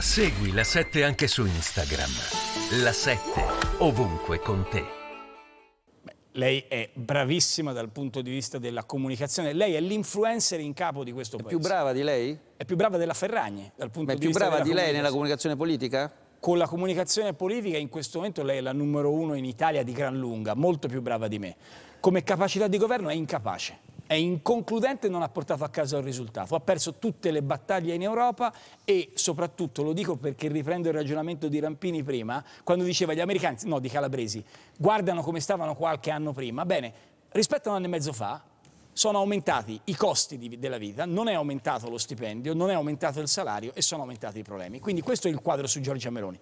Segui la 7 anche su Instagram. La 7 ovunque con te. Lei è bravissima dal punto di vista della comunicazione. Lei è l'influencer in capo di questo è paese. È più brava di lei? È più brava della Ferragni dal punto di vista della È più brava di lei nella comunicazione politica? Con la comunicazione politica in questo momento lei è la numero uno in Italia di gran lunga, molto più brava di me. Come capacità di governo è incapace è inconcludente e non ha portato a casa il risultato. Ha perso tutte le battaglie in Europa e soprattutto, lo dico perché riprendo il ragionamento di Rampini prima, quando diceva gli americani, no di Calabresi, guardano come stavano qualche anno prima. Bene, rispetto a un anno e mezzo fa sono aumentati i costi di, della vita, non è aumentato lo stipendio, non è aumentato il salario e sono aumentati i problemi. Quindi questo è il quadro su Giorgia Meloni.